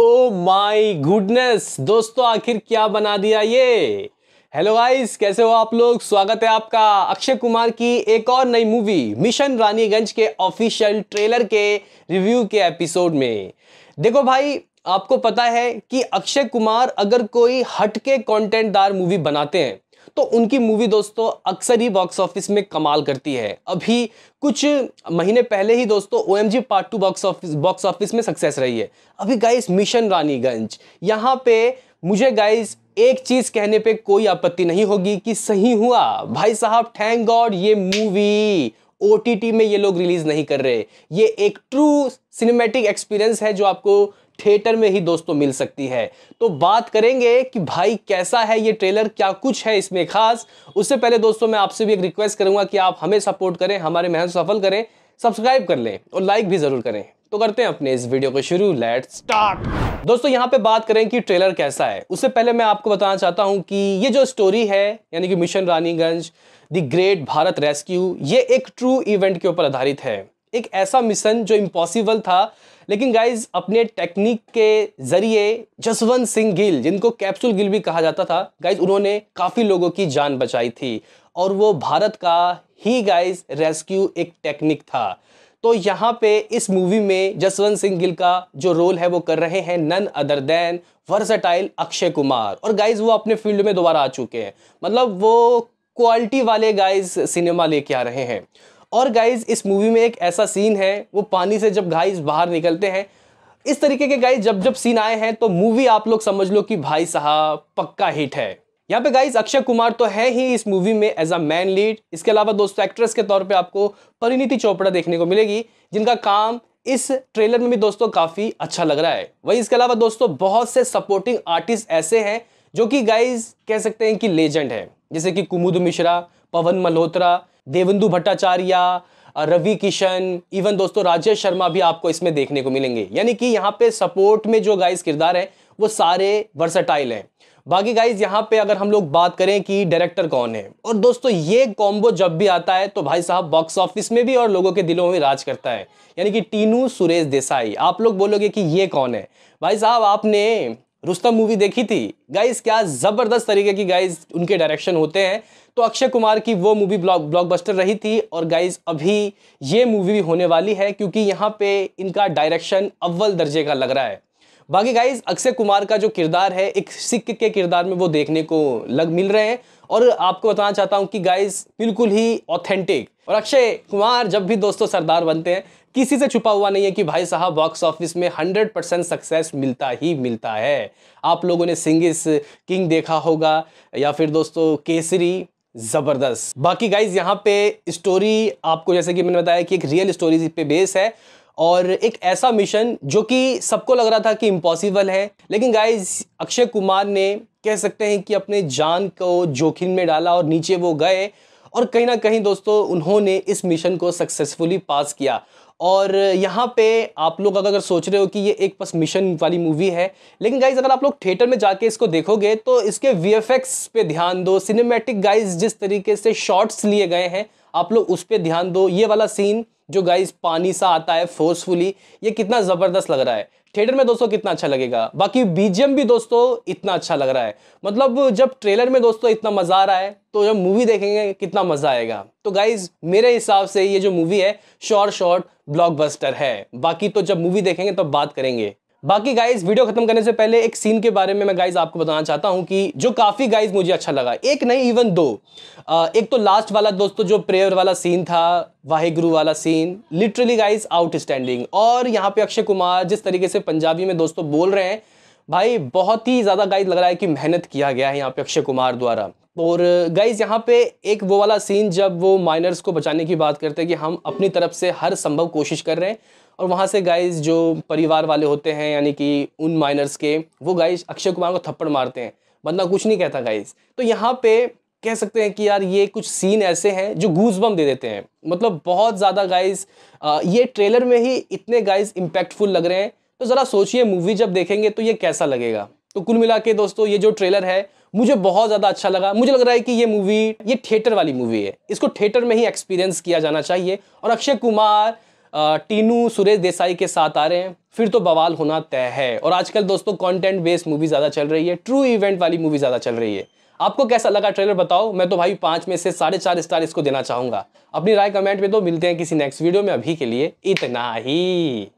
oh my goodness दोस्तों आखिर क्या बना दिया ये हेलो गाइस कैसे हो आप लोग स्वागत है आपका अक्षय कुमार की एक और नई मूवी मिशन रानीगंज के ऑफिशियल ट्रेलर के रिव्यू के एपिसोड में देखो भाई आपको पता है कि अक्षय कुमार अगर कोई हटके कंटेंटदार मूवी बनाते हैं तो उनकी मूवी दोस्तों अक्सर ही बॉक्स ऑफिस में कमाल करती है अभी कुछ महीने पहले ही दोस्तों O M G part two box office box office में सक्सेस रही है अभी गाइस मिशन रानीगंज यहाँ पे मुझे गाइस एक चीज कहने पे कोई आपत्ति नहीं होगी कि सही हुआ भाई साहब थैंक गॉड ये मूवी ओ में ये लोग रिलीज नहीं कर रहे ये एक ट्रू सिनेमेटिक एक्सपीरियंस है जो आपको थिएटर में ही दोस्तों मिल सकती है तो बात करेंगे कि भाई कैसा है ये ट्रेलर क्या कुछ है इसमें खास उससे पहले दोस्तों मैं आपसे भी एक रिक्वेस्ट करूंगा कि आप हमें सपोर्ट करें हमारे मेहनत सफल करें सब्सक्राइब कर लें और लाइक भी जरूर करें तो करते हैं अपने इस वीडियो को शुरू लेट स्टार्ट दोस्तों यहां पे बात करें कि ट्रेलर कैसा है उससे पहले मैं आपको बताना चाहता हूं कि ये जो स्टोरी है यानी कि mission Raniganj the great Bharat rescue ये एक ट्रू इवेंट के ऊपर आधारित है एक ऐसा मिशन जो इम्पॉसिबल था लेकिन गाइज अपने टेक्निक के जरिए जसवंत सिंह गिल जिनको कैप्सूल गिल भी कहा जाता था गाइज उन्होंने काफ़ी लोगों की जान बचाई थी और वो भारत का ही गाइज रेस्क्यू एक टेक्निक था तो यहाँ पे इस मूवी में जसवंत सिंह गिल का जो रोल है वो कर रहे हैं none other than versatile Akshay Kumar और गाइज वो अपने फील्ड में दोबारा आ चुके हैं मतलब वो क्वालिटी वाले गाइज सिनेमा लेके आ रहे हैं और गाइज इस मूवी में एक ऐसा सीन है वो पानी से जब गाइज बाहर निकलते हैं इस तरीके के गाइज जब जब सीन आए हैं तो मूवी आप लोग समझ लो कि भाई साहब पक्का हिट है यहाँ पे गाइज अक्षय कुमार तो है ही इस मूवी में एज अ मैन लीड इसके अलावा दोस्तों एक्ट्रेस के तौर पे आपको परिणीति चोपड़ा देखने को मिलेगी जिनका काम इस ट्रेलर में भी दोस्तों काफ़ी अच्छा लग रहा है वही इसके अलावा दोस्तों बहुत से सपोर्टिंग आर्टिस्ट ऐसे हैं जो कि गाइज कह सकते हैं कि लेजेंड है जैसे कि कुमुद मिश्रा पवन मल्होत्रा देवेंदु भट्टाचार्य रवि किशन इवन दोस्तों राजेश शर्मा भी आपको इसमें देखने को मिलेंगे यानी कि यहाँ पे सपोर्ट में जो गाइस किरदार है वो सारे वर्सटाइल हैं बाकी गाइज यहाँ पे अगर हम लोग बात करें कि डायरेक्टर कौन है और दोस्तों ये कॉम्बो जब भी आता है तो भाई साहब बॉक्स ऑफिस में भी और लोगों के दिलों में राज करता है यानी कि टीनू सुरेश देसाई आप लोग बोलोगे कि ये कौन है भाई साहब आपने रुस्तम मूवी देखी थी गाइस क्या ज़बरदस्त तरीके की गाइस उनके डायरेक्शन होते हैं तो अक्षय कुमार की वो मूवी ब्लॉक ब्लॉकबस्टर रही थी और गाइस अभी ये मूवी भी होने वाली है क्योंकि यहाँ पे इनका डायरेक्शन अव्वल दर्जे का लग रहा है बाकी गाइज अक्षय कुमार का जो किरदार है एक सिख के किरदार में वो देखने को लग मिल रहे हैं और आपको बताना चाहता हूँ कि गाइज बिल्कुल ही ऑथेंटिक और अक्षय कुमार जब भी दोस्तों सरदार बनते हैं किसी से छुपा हुआ नहीं है कि भाई साहब बॉक्स ऑफिस में 100 परसेंट सक्सेस मिलता ही मिलता है आप लोगों ने सिंगिस किंग देखा होगा या फिर दोस्तों केसरी ज़बरदस्त बाकी गाइज यहाँ पे स्टोरी आपको जैसे कि मैंने बताया कि एक रियल स्टोरी पे बेस है और एक ऐसा मिशन जो कि सबको लग रहा था कि इम्पॉसिबल है लेकिन गाइज अक्षय कुमार ने कह सकते हैं कि अपने जान को जोखिम में डाला और नीचे वो गए और कहीं ना कहीं दोस्तों उन्होंने इस मिशन को सक्सेसफुली पास किया और यहाँ पे आप लोग अगर सोच रहे हो कि ये एक बस मिशन वाली मूवी है लेकिन गाइज अगर आप लोग थिएटर में जाके इसको देखोगे तो इसके वी पे ध्यान दो सिनेमैटिक गाइज जिस तरीके से शॉट्स लिए गए हैं आप लोग उस पर ध्यान दो ये वाला सीन जो गाइस पानी सा आता है फोर्सफुली ये कितना ज़बरदस्त लग रहा है थिएटर में दोस्तों कितना अच्छा लगेगा बाकी बीजीएम भी दोस्तों इतना अच्छा लग रहा है मतलब जब ट्रेलर में दोस्तों इतना मज़ा आ रहा है तो जब मूवी देखेंगे कितना मज़ा आएगा तो गाइज मेरे हिसाब से ये जो मूवी है शॉर्ट शॉर्ट ब्लॉकबस्टर है बाकी तो जब मूवी देखेंगे तब तो बात करेंगे बाकी गाइज वीडियो खत्म करने से पहले एक सीन के बारे में मैं गाइज आपको बताना चाहता हूँ कि जो काफ़ी गाइज मुझे अच्छा लगा एक नहीं इवन दो आ, एक तो लास्ट वाला दोस्तों जो प्रेयर वाला सीन था वाहिगुरु वाला सीन लिटरली गाइज आउटस्टैंडिंग और यहाँ पे अक्षय कुमार जिस तरीके से पंजाबी में दोस्तों बोल रहे हैं भाई बहुत ही ज़्यादा गाइज लग रहा है कि मेहनत किया गया है यहाँ पे अक्षय कुमार द्वारा और गाइज यहाँ पे एक वो वाला सीन जब वो माइनर्स को बचाने की बात करते हैं कि हम अपनी तरफ से हर संभव कोशिश कर रहे हैं और वहाँ से गाइज जो परिवार वाले होते हैं यानी कि उन माइनर्स के वो गाइज अक्षय कुमार को थप्पड़ मारते हैं बंदा कुछ नहीं कहता गाइज तो यहाँ पे कह सकते हैं कि यार ये कुछ सीन ऐसे हैं जो गूज बम दे देते हैं मतलब बहुत ज़्यादा गाइज ये ट्रेलर में ही इतने गाइज इम्पैक्टफुल लग रहे हैं तो ज़रा सोचिए मूवी जब देखेंगे तो ये कैसा लगेगा तो कुल मिला के दोस्तों ये जो ट्रेलर है मुझे बहुत ज़्यादा अच्छा लगा मुझे लग रहा है कि ये मूवी ये थिएटर वाली मूवी है इसको थिएटर में ही एक्सपीरियंस किया जाना चाहिए और अक्षय कुमार टीनू सुरेश देसाई के साथ आ रहे हैं फिर तो बवाल होना तय है और आजकल दोस्तों कंटेंट बेस्ड मूवी ज़्यादा चल रही है ट्रू इवेंट वाली मूवी ज़्यादा चल रही है आपको कैसा लगा ट्रेलर बताओ मैं तो भाई पाँच में से साढ़े चार स्टार इसको देना चाहूँगा अपनी राय कमेंट में तो मिलते हैं किसी नेक्स्ट वीडियो में अभी के लिए इतना ही